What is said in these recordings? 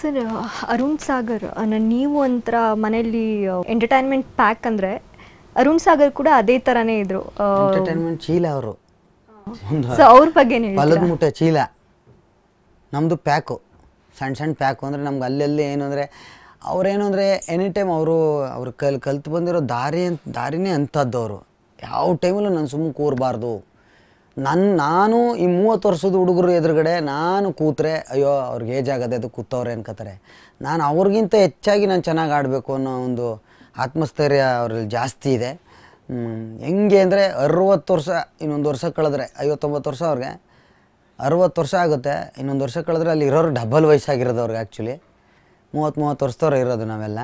sir Arun Sagar ನೀವು ಒಂಥರ ಮನೆಯಲ್ಲಿ ಎಂಟರ್ಟೈನ್ಮೆಂಟ್ ಪ್ಯಾಕ್ ಅಂದ್ರೆ ಅರುಣ್ ಸಾಗರ್ ಕೂಡ ಅದೇ ಥರನೇ ಇದ್ರು ಚೀಲ ಅವರು ಅವ್ರ ಬಗ್ಗೆ ಚೀಲ ನಮ್ಮದು ಪ್ಯಾಕು ಸಣ್ಣ ಸಣ್ಣ ಪ್ಯಾಕು ಅಂದ್ರೆ ನಮ್ಗೆ ಅಲ್ಲಲ್ಲಿ ಏನು ಅಂದ್ರೆ ಅವ್ರೇನು ಅಂದರೆ ಎನಿ ಟೈಮ್ ಅವರು ಅವ್ರು ಕಲ್ ಕಲ್ತು ಬಂದಿರೋ ದಾರಿ ದಾರಿನೇ ಅಂಥದ್ದು ಅವರು ಯಾವ ಟೈಮಲ್ಲೂ ನಾನು ಸುಮ್ಮನೆ ಕೂರಬಾರ್ದು ನನ್ನ ನಾನು ಈ ಮೂವತ್ತು ವರ್ಷದ ಹುಡುಗರು ಎದುರುಗಡೆ ನಾನು ಕೂತ್ರೆ ಅಯ್ಯೋ ಅವ್ರಿಗೆ ಏಜ್ ಆಗದೆ ಅದು ಕೂತವ್ರೆ ಅನ್ಕೋತಾರೆ ನಾನು ಅವ್ರಿಗಿಂತ ಹೆಚ್ಚಾಗಿ ನಾನು ಚೆನ್ನಾಗಿ ಆಡಬೇಕು ಅನ್ನೋ ಒಂದು ಆತ್ಮಸ್ಥೈರ್ಯ ಅವ್ರಲ್ಲಿ ಜಾಸ್ತಿ ಇದೆ ಹೆಂಗೆ ಅಂದರೆ ಅರುವತ್ತು ವರ್ಷ ಇನ್ನೊಂದು ವರ್ಷ ಕಳೆದ್ರೆ ಐವತ್ತೊಂಬತ್ತು ವರ್ಷ ಅವ್ರಿಗೆ ಅರುವತ್ತು ವರ್ಷ ಆಗುತ್ತೆ ಇನ್ನೊಂದು ವರ್ಷ ಕಳೆದ್ರೆ ಅಲ್ಲಿ ಇರೋರು ಡಬಲ್ ವಯಸ್ಸಾಗಿರೋದು ಅವ್ರಿಗೆ ಆ್ಯಕ್ಚುಲಿ ಮೂವತ್ತು ಮೂವತ್ತು ವರ್ಷದವ್ರು ಇರೋದು ನಾವೆಲ್ಲ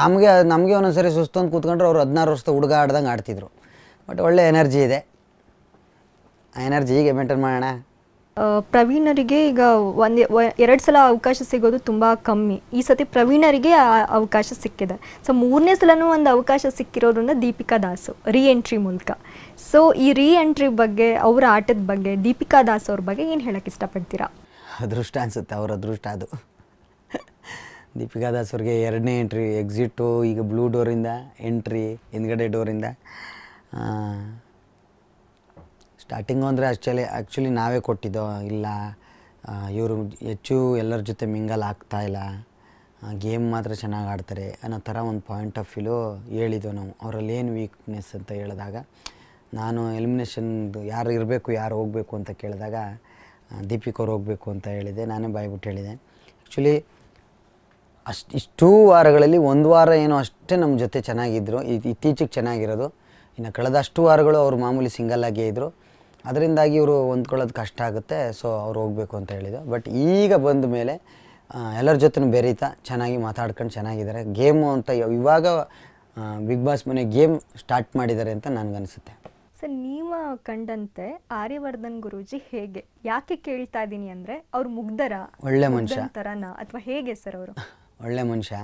ನಮಗೆ ನಮಗೆ ಒಂದೊಂದು ಸರಿ ಸುಸ್ತು ಅಂತ ಕೂತ್ಕೊಂಡ್ರೆ ಅವ್ರು ಹದಿನಾರು ವರ್ಷದ ಹುಡುಗ ಆಡ್ದಂಗೆ ಆಡ್ತಿದ್ರು ಬಟ್ ಒಳ್ಳೆ ಎನರ್ಜಿ ಇದೆ ಎನರ್ಜಿ ಹೀಗೆ ಮೇಂಟೈನ್ ಮಾಡೋಣ ಪ್ರವೀಣರಿಗೆ ಈಗ ಒಂದು ಎರಡು ಸಲ ಅವಕಾಶ ಸಿಗೋದು ತುಂಬ ಕಮ್ಮಿ ಈ ಸತಿ ಪ್ರವೀಣರಿಗೆ ಅವಕಾಶ ಸಿಕ್ಕಿದೆ ಸೊ ಮೂರನೇ ಸಲನೂ ಒಂದು ಅವಕಾಶ ಸಿಕ್ಕಿರೋದ್ರಿಂದ ದೀಪಿಕಾ ದಾಸು ರೀ ಎಂಟ್ರಿ ಮೂಲಕ ಸೊ ಈ ರೀಎಂಟ್ರಿ ಬಗ್ಗೆ ಅವರ ಆಟದ ಬಗ್ಗೆ ದೀಪಿಕಾ ದಾಸ್ ಅವ್ರ ಬಗ್ಗೆ ಏನು ಹೇಳಕ್ಕೆ ಇಷ್ಟಪಡ್ತೀರಾ ಅದೃಷ್ಟ ಅನಿಸುತ್ತೆ ಅವ್ರ ಅದೃಷ್ಟ ಅದು ದೀಪಿಕಾ ದಾಸ್ ಅವ್ರಿಗೆ ಎರಡನೇ ಎಂಟ್ರಿ ಎಕ್ಸಿಟು ಈಗ ಬ್ಲೂ ಡೋರಿಂದ ಎಂಟ್ರಿ ಹಿಂದ್ಗಡೆ ಡೋರಿಂದ ಸ್ಟಾರ್ಟಿಂಗು ಅಂದರೆ ಆ್ಯಕ್ಚುಲಿ ಆ್ಯಕ್ಚುಲಿ ನಾವೇ ಕೊಟ್ಟಿದ್ದೋ ಇಲ್ಲ ಇವರು ಹೆಚ್ಚು ಎಲ್ಲರ ಜೊತೆ ಮಿಂಗಲ್ ಆಗ್ತಾಯಿಲ್ಲ ಗೇಮ್ ಮಾತ್ರ ಚೆನ್ನಾಗಿ ಆಡ್ತಾರೆ ಅನ್ನೋ ಥರ ಒಂದು ಪಾಯಿಂಟ್ ಆಫ್ ವ್ಯೂಲು ಹೇಳಿದ್ದೋ ನಾವು ಅವರಲ್ಲಿ ಏನು ವೀಕ್ನೆಸ್ ಅಂತ ಹೇಳಿದಾಗ ನಾನು ಎಲಿಮಿನೇಷನ್ದು ಯಾರು ಇರಬೇಕು ಯಾರು ಹೋಗಬೇಕು ಅಂತ ಕೇಳಿದಾಗ ದೀಪಿಕ್ ಅವ್ರು ಹೋಗಬೇಕು ಅಂತ ಹೇಳಿದೆ ನಾನೇ ಬಾಯ್ಬಿಟ್ಟು ಹೇಳಿದೆ ಆ್ಯಕ್ಚುಲಿ ಅಷ್ಟು ಇಷ್ಟು ವಾರಗಳಲ್ಲಿ ಒಂದು ವಾರ ಏನೋ ಅಷ್ಟೇ ನಮ್ಮ ಜೊತೆ ಚೆನ್ನಾಗಿದ್ದರು ಇತ್ತೀಚೆಗೆ ಚೆನ್ನಾಗಿರೋದು ಇನ್ನು ಕಳೆದ ಅಷ್ಟು ವಾರಗಳು ಅವರು ಮಾಮೂಲಿ ಸಿಂಗಲ್ ಆಗೇ ಇದ್ದರು ಅದರಿಂದಾಗಿ ಇವರು ಹೊಂದ್ಕೊಳ್ಳೋದು ಕಷ್ಟ ಆಗುತ್ತೆ ಸೊ ಅವ್ರು ಹೋಗಬೇಕು ಅಂತ ಹೇಳಿದ ಬಟ್ ಈಗ ಬಂದ ಮೇಲೆ ಎಲ್ಲರ ಜೊತೆ ಬೆರೀತಾ ಚೆನ್ನಾಗಿ ಮಾತಾಡ್ಕೊಂಡು ಚೆನ್ನಾಗಿದ್ದಾರೆ ಗೇಮು ಅಂತ ಇವಾಗ ಬಿಗ್ ಬಾಸ್ ಮನೆ ಗೇಮ್ ಸ್ಟಾರ್ಟ್ ಮಾಡಿದ್ದಾರೆ ಅಂತ ನನಗನ್ಸುತ್ತೆ ಸರ್ ನೀವು ಕಂಡಂತೆ ಆರ್ಯವರ್ಧನ್ ಗುರೂಜಿ ಹೇಗೆ ಯಾಕೆ ಕೇಳ್ತಾ ಇದ್ದೀನಿ ಅಂದರೆ ಅವ್ರು ಮುಗ್ಧರ ಒಳ್ಳೆ ಮನುಷ್ಯ ತರನ ಅಥವಾ ಹೇಗೆ ಸರ್ ಅವರು ಒಳ್ಳೆ ಮನುಷ್ಯ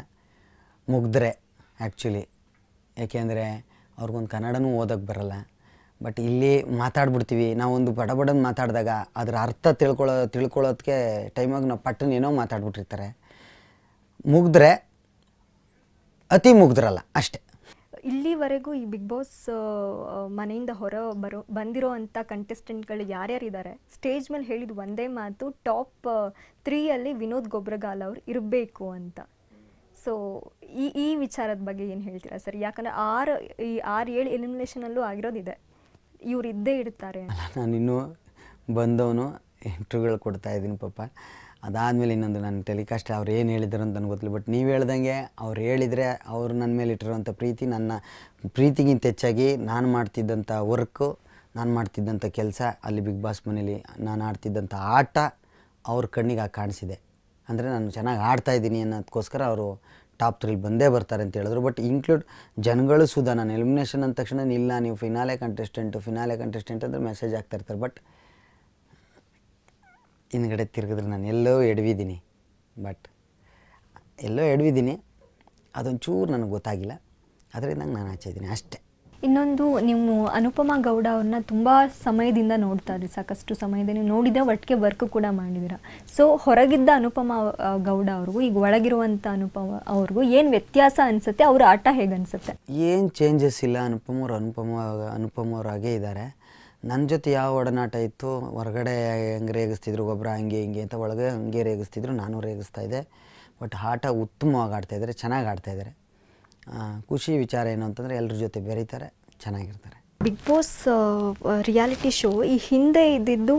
ಮುಗ್ಧರೆ ಆ್ಯಕ್ಚುಲಿ ಏಕೆಂದರೆ ಅವ್ರಿಗೊಂದು ಕನ್ನಡನೂ ಓದೋಕ್ಕೆ ಬರಲ್ಲ ಬಟ್ ಇಲ್ಲಿ ಮಾತಾಡ್ಬಿಡ್ತೀವಿ ನಾವೊಂದು ಬಡ ಬಡನ್ ಮಾತಾಡಿದಾಗ ಅದರ ಅರ್ಥ ತಿಳ್ಕೊಳ್ಳೋ ತಿಳ್ಕೊಳ್ಳೋದಕ್ಕೆ ಟೈಮಾಗಿ ನಾವು ಪಟ್ಟನ ಏನೋ ಮಾತಾಡ್ಬಿಟ್ಟಿರ್ತಾರೆ ಮುಗಿದ್ರೆ ಅತಿ ಮುಗ್ದ್ರಲ್ಲ ಅಷ್ಟೆ ಇಲ್ಲಿವರೆಗೂ ಈ ಬಿಗ್ ಬಾಸ್ ಮನೆಯಿಂದ ಹೊರ ಬರೋ ಬಂದಿರೋ ಅಂಥ ಕಂಟೆಸ್ಟೆಂಟ್ಗಳು ಯಾರ್ಯಾರಿದ್ದಾರೆ ಸ್ಟೇಜ್ ಮೇಲೆ ಹೇಳಿದ ಒಂದೇ ಮಾತು ಟಾಪ್ ತ್ರೀಯಲ್ಲಿ ವಿನೋದ್ ಗೊಬ್ರಗಾಲ್ ಅವ್ರು ಇರಬೇಕು ಅಂತ ಸೊ ಈ ಈ ವಿಚಾರದ ಬಗ್ಗೆ ಏನು ಹೇಳ್ತೀರಾ ಸರ್ ಯಾಕಂದ್ರೆ ಆರು ಈ ಆರು ಏಳು ಎಲಿಮಿನೇಷನಲ್ಲೂ ಆಗಿರೋದಿದೆ ಇವ್ರು ಇದ್ದೇ ನಾನು ಇನ್ನೂ ಬಂದವನು ಇಂಟ್ರ್ಯೂಗಳು ಕೊಡ್ತಾ ಇದ್ದೀನಿ ಪಾಪ ಅದಾದಮೇಲೆ ಇನ್ನೊಂದು ನನ್ನ ಟೆಲಿಕಾಸ್ಟ್ ಅವ್ರು ಏನು ಹೇಳಿದ್ರು ಅಂತ ನನಗೆ ಗೊತ್ತಿಲ್ಲ ಬಟ್ ನೀವು ಹೇಳ್ದಂಗೆ ಅವ್ರು ಹೇಳಿದರೆ ಅವರು ನನ್ನ ಮೇಲೆ ಇಟ್ಟಿರುವಂಥ ಪ್ರೀತಿ ನನ್ನ ಪ್ರೀತಿಗಿಂತ ಹೆಚ್ಚಾಗಿ ನಾನು ಮಾಡ್ತಿದ್ದಂಥ ವರ್ಕು ನಾನು ಮಾಡ್ತಿದ್ದಂಥ ಕೆಲಸ ಅಲ್ಲಿ ಬಿಗ್ ಬಾಸ್ ಮನೇಲಿ ನಾನು ಆಡ್ತಿದ್ದಂಥ ಆಟ ಅವ್ರ ಕಣ್ಣಿಗೆ ಕಾಣಿಸಿದೆ ಅಂದರೆ ನಾನು ಚೆನ್ನಾಗಿ ಆಡ್ತಾಯಿದ್ದೀನಿ ಅನ್ನೋದಕ್ಕೋಸ್ಕರ ಅವರು ಟಾಪ್ ತ್ರೀಲಿ ಬಂದೇ ಬರ್ತಾರೆ ಅಂತ ಹೇಳಿದ್ರು ಬಟ್ ಇನ್ಕ್ಲೂಡ್ ಜನಗಳು ಸುಧಾ ನಾನು ಎಲಿಮಿನೇಷನ್ ಅಂದ ತಕ್ಷಣ ಇಲ್ಲ ನೀವು ಫಿನಾಲೆ ಕಂಟೆಸ್ಟೆಂಟು ಫಿನಾಲೆ ಕಂಟೆಸ್ಟೆಂಟ್ ಅಂದರೆ ಮೆಸೇಜ್ ಆಗ್ತಿರ್ತಾರೆ ಬಟ್ ಹಿಂದ್ಗಡೆ ತಿರುಗಿದ್ರೆ ನಾನು ಎಲ್ಲೋ ಎಡವಿದ್ದೀನಿ ಬಟ್ ಎಲ್ಲೋ ಎಡವಿದ್ದೀನಿ ಅದೊಂಚೂರು ನನಗೆ ಗೊತ್ತಾಗಿಲ್ಲ ಅದರಿಂದ ನಾನು ಆಚೆ ಇದ್ದೀನಿ ಅಷ್ಟೇ ಇನ್ನೊಂದು ನೀವು ಅನುಪಮ ಗೌಡ ಅವ್ರನ್ನ ತುಂಬ ಸಮಯದಿಂದ ನೋಡ್ತಾ ಇದ್ರಿ ಸಾಕಷ್ಟು ಸಮಯದ ನೀವು ನೋಡಿದ ಒಟ್ಟಿಗೆ ವರ್ಕ್ ಕೂಡ ಮಾಡಿದಿರ ಸೊ ಹೊರಗಿದ್ದ ಅನುಪಮ ಗೌಡ ಅವ್ರಿಗೂ ಈಗ ಒಳಗಿರುವಂಥ ಅನುಪಮ ಅವ್ರಿಗೂ ಏನು ವ್ಯತ್ಯಾಸ ಅನಿಸುತ್ತೆ ಅವ್ರ ಆಟ ಹೇಗೆ ಅನ್ಸುತ್ತೆ ಏನು ಚೇಂಜಸ್ ಇಲ್ಲ ಅನುಪಮ ಅವರು ಅನುಪಮ ಅನುಪಮ ಅವ್ರು ಹಾಗೇ ಇದ್ದಾರೆ ನನ್ನ ಜೊತೆ ಯಾವ ಒಡನಾಟ ಇತ್ತು ಹೊರಗಡೆ ಹೆಂಗೆ ರೇಗಿಸ್ತಿದ್ರು ಗೊಬ್ಬರ ಹಂಗೆ ಹಿಂಗೆ ಅಂತ ಒಳಗೆ ಹಂಗೆ ರೇಗಿಸ್ತಿದ್ರು ನಾನು ರೇಗಿಸ್ತಾ ಇದ್ದೆ ಬಟ್ ಆಟ ಉತ್ತಮವಾಗಿ ಆಡ್ತಾಯಿದ್ದಾರೆ ಚೆನ್ನಾಗಿ ಆಡ್ತಾಯಿದ್ದಾರೆ ಖುಷಿ ವಿಚಾರ ಏನು ಅಂತಂದರೆ ಎಲ್ಲರ ಜೊತೆ ಬೆರೀತಾರೆ ಚೆನ್ನಾಗಿರ್ತಾರೆ ಬಿಗ್ ಬಾಸ್ ರಿಯಾಲಿಟಿ ಶೋ ಈ ಹಿಂದೆ ಇದ್ದಿದ್ದು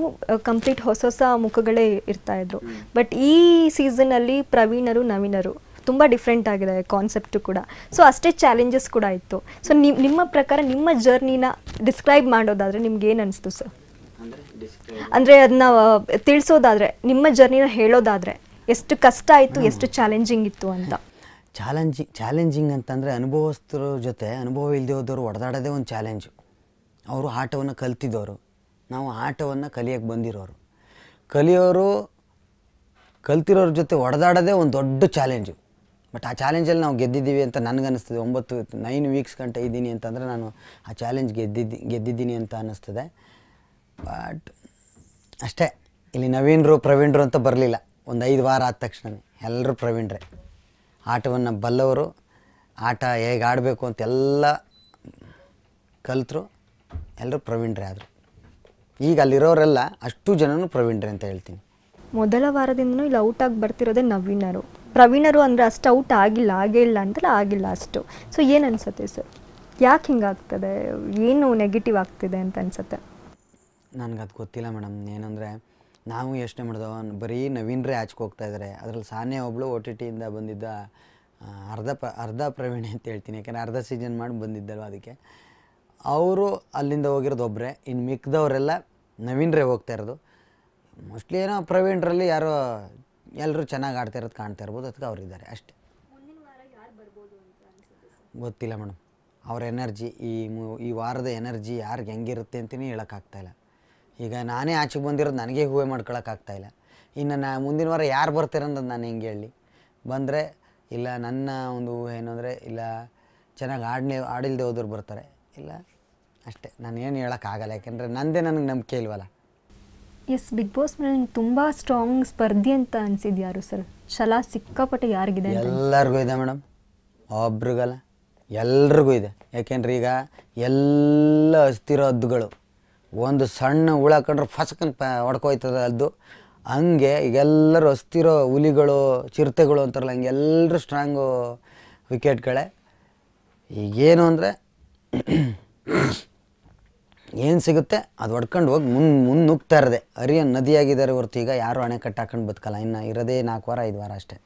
ಕಂಪ್ಲೀಟ್ ಹೊಸ ಹೊಸ ಮುಖಗಳೇ ಇರ್ತಾ ಇದ್ರು ಬಟ್ ಈ ಸೀಸನಲ್ಲಿ ಪ್ರವೀಣರು ನವೀನರು ತುಂಬ ಡಿಫ್ರೆಂಟ್ ಆಗಿದೆ ಕಾನ್ಸೆಪ್ಟು ಕೂಡ ಸೊ ಅಷ್ಟೇ ಚಾಲೆಂಜಸ್ ಕೂಡ ಇತ್ತು ಸೊ ನಿಮ್ಮ ನಿಮ್ಮ ಪ್ರಕಾರ ನಿಮ್ಮ ಜರ್ನಿನ ಡಿಸ್ಕ್ರೈಬ್ ಮಾಡೋದಾದರೆ ನಿಮ್ಗೆ ಏನು ಅನಿಸ್ತು ಸರ್ ಅಂದರೆ ಅದನ್ನ ತಿಳಿಸೋದಾದ್ರೆ ನಿಮ್ಮ ಜರ್ನಿನ ಹೇಳೋದಾದರೆ ಎಷ್ಟು ಕಷ್ಟ ಆಯಿತು ಎಷ್ಟು ಚಾಲೆಂಜಿಂಗ್ ಇತ್ತು ಅಂತ ಚಾಲೆಂಜಿ ಚಾಲೆಂಜಿಂಗ್ ಅಂತಂದರೆ ಅನುಭವಸ್ಥರ ಜೊತೆ ಅನುಭವ ಹೋದವರು ಒಡೆದಾಡೋದೇ ಒಂದು ಚಾಲೆಂಜು ಅವರು ಆಟವನ್ನು ಕಲ್ತಿದ್ದವರು ನಾವು ಆಟವನ್ನು ಕಲಿಯೋಕ್ಕೆ ಬಂದಿರೋರು ಕಲಿಯೋರು ಕಲ್ತಿರೋರ ಜೊತೆ ಒಡೆದಾಡೋದೇ ಒಂದು ದೊಡ್ಡ ಚಾಲೆಂಜು ಬಟ್ ಆ ಚಾಲೆಂಜಲ್ಲಿ ನಾವು ಗೆದ್ದಿದ್ದೀವಿ ಅಂತ ನನಗನ್ನಿಸ್ತದೆ ಒಂಬತ್ತು ನೈನ್ ವೀಕ್ಸ್ ಗಂಟೆ ಇದ್ದೀನಿ ಅಂತಂದರೆ ನಾನು ಆ ಚಾಲೆಂಜ್ ಗೆದ್ದಿದ್ದು ಗೆದ್ದಿದ್ದೀನಿ ಅಂತ ಅನ್ನಿಸ್ತದೆ ಬಟ್ ಅಷ್ಟೇ ಇಲ್ಲಿ ನವೀನರು ಪ್ರವೀಣರು ಅಂತ ಬರಲಿಲ್ಲ ಒಂದು ಐದು ವಾರ ಆದ ತಕ್ಷಣ ಎಲ್ಲರೂ ಪ್ರವೀಣ್ರೆ ಆಟವನ್ನು ಬಲ್ಲವರು ಆಟ ಹೇಗೆ ಆಡಬೇಕು ಅಂತ ಎಲ್ಲ ಕಲಿತರು ಎಲ್ಲರೂ ಪ್ರವೀಣ್ರೆ ಆದರು ಈಗ ಅಲ್ಲಿರೋರೆಲ್ಲ ಅಷ್ಟು ಜನನು ಪ್ರವೀಣ್ರೆ ಅಂತ ಹೇಳ್ತೀನಿ ಮೊದಲ ವಾರದಿಂದನೂ ಇಲ್ಲಿ ಔಟ್ ಆಗಿ ಬರ್ತಿರೋದೇ ನವೀನರು ಪ್ರವೀಣರು ಅಂದರೆ ಅಷ್ಟು ಔಟ್ ಆಗಿಲ್ಲ ಆಗೇ ಇಲ್ಲ ಅಂತಲ್ಲ ಆಗಿಲ್ಲ ಅಷ್ಟು ಸೊ ಏನು ಅನಿಸುತ್ತೆ ಸರ್ ಯಾಕೆ ಹಿಂಗಾಗ್ತದೆ ಏನು ನೆಗೆಟಿವ್ ಆಗ್ತಿದೆ ಅಂತ ಅನಿಸುತ್ತೆ ನನಗದು ಗೊತ್ತಿಲ್ಲ ಮೇಡಮ್ ಏನಂದರೆ ನಾವು ಯೋಚನೆ ಮಾಡಿದವ ಬರೀ ನವೀನರೇ ಆಚೆಗೆ ಹೋಗ್ತಾ ಇದ್ದಾರೆ ಅದರಲ್ಲಿ ಸಾನೆ ಒಬ್ಳು ಒ ಟಿ ಟಿಯಿಂದ ಬಂದಿದ್ದ ಅರ್ಧ ಪ ಅರ್ಧ ಪ್ರವೀಣ ಅಂತ ಹೇಳ್ತೀನಿ ಯಾಕಂದರೆ ಅರ್ಧ ಸೀಸನ್ ಮಾಡಿ ಬಂದಿದ್ದಲ್ವ ಅದಕ್ಕೆ ಅವರು ಅಲ್ಲಿಂದ ಹೋಗಿರೋದು ಒಬ್ಬರೇ ಇನ್ನು ಮಿಕ್ಕದವರೆಲ್ಲ ನವೀನರೇ ಹೋಗ್ತಾ ಇರೋದು ಮೋಸ್ಟ್ಲಿ ಏನೋ ಪ್ರವೀಣರಲ್ಲಿ ಯಾರೋ ಎಲ್ಲರೂ ಚೆನ್ನಾಗಿ ಆಡ್ತಾ ಇರೋದು ಕಾಣ್ತಾ ಇರ್ಬೋದು ಅದಕ್ಕೆ ಅವರಿದ್ದಾರೆ ಅಷ್ಟೆ ಗೊತ್ತಿಲ್ಲ ಮೇಡಮ್ ಅವ್ರ ಎನರ್ಜಿ ಈ ಈ ವಾರದ ಎನರ್ಜಿ ಯಾರಿಗೆ ಹೆಂಗಿರುತ್ತೆ ಅಂತಲೇ ಹೇಳೋಕ್ಕಾಗ್ತಾಯಿಲ್ಲ ಈಗ ನಾನೇ ಆಚೆಗೆ ಬಂದಿರೋದು ನನಗೆ ಹೂವೆ ಇಲ್ಲ ಇನ್ನು ನಾ ಮುಂದಿನ ವಾರ ಯಾರು ಬರ್ತೀರಂತ ನಾನು ಹೆಂಗೆ ಹೇಳಿ ಬಂದರೆ ಇಲ್ಲ ನನ್ನ ಒಂದು ಏನು ಅಂದರೆ ಇಲ್ಲ ಚೆನ್ನಾಗಿ ಆಡಲಿ ಆಡಿಲ್ದೆ ಹೋದ್ರು ಬರ್ತಾರೆ ಇಲ್ಲ ಅಷ್ಟೇ ನಾನು ಏನು ಹೇಳೋಕ್ಕಾಗಲ್ಲ ಯಾಕೆಂದರೆ ನನ್ನದೇ ನನಗೆ ನಂಬಿಕೆ ಇಲ್ವಲ್ಲ ಎಸ್ ಬಿಗ್ ಬಾಸ್ ಮೇಲೆ ನಂಗೆ ತುಂಬ ಸ್ಟ್ರಾಂಗ್ ಸ್ಪರ್ಧಿ ಅಂತ ಅನಿಸಿದ್ಯಾರು ಯಾರು ಸರ್ ಛಲ ಸಿಕ್ಕಾಪಟ್ಟೆ ಯಾರಿಗಿದೆ ಎಲ್ಲರಿಗೂ ಇದೆ ಮೇಡಮ್ ಒಬ್ರಿಗಲ್ಲ ಎಲ್ರಿಗೂ ಇದೆ ಯಾಕೆಂದ್ರೆ ಈಗ ಎಲ್ಲ ಹಸ್ತಿರೋ ಹದ್ದುಗಳು ಒಂದು ಸಣ್ಣ ಹುಳ ಕಂಡ್ರೆ ಫಸಕನ್ ಪ ಹೊಡ್ಕೋಯ್ತದೆ ಅದು ಹಂಗೆ ಈಗೆಲ್ಲರೂ ಹಸ್ತಿರೋ ಹುಲಿಗಳು ಚಿರತೆಗಳು ಅಂತಾರಲ್ಲ ಹಂಗೆ ಎಲ್ಲರೂ ಸ್ಟ್ರಾಂಗು ವಿಕೆಟ್ಗಳೇ ಈಗೇನು ಅಂದರೆ ಏನು ಸಿಗುತ್ತೆ ಅದು ಹೊಡ್ಕೊಂಡು ಹೋಗಿ ಮುನ್ ಮುನ್ ನುಗ್ತಾ ಇರದೆ ಹರಿಯ ನದಿಯಾಗಿದ್ದಾರೆ ಹೊರತು ಈಗ ಯಾರು ಅಣೆಕಟ್ಟು ಹಾಕೊಂಡು ಬದುಕಲ್ಲ ಇನ್ನು ಇರೋದೇ ನಾಲ್ಕು ವಾರ ಐದು ವಾರ ಅಷ್ಟೇ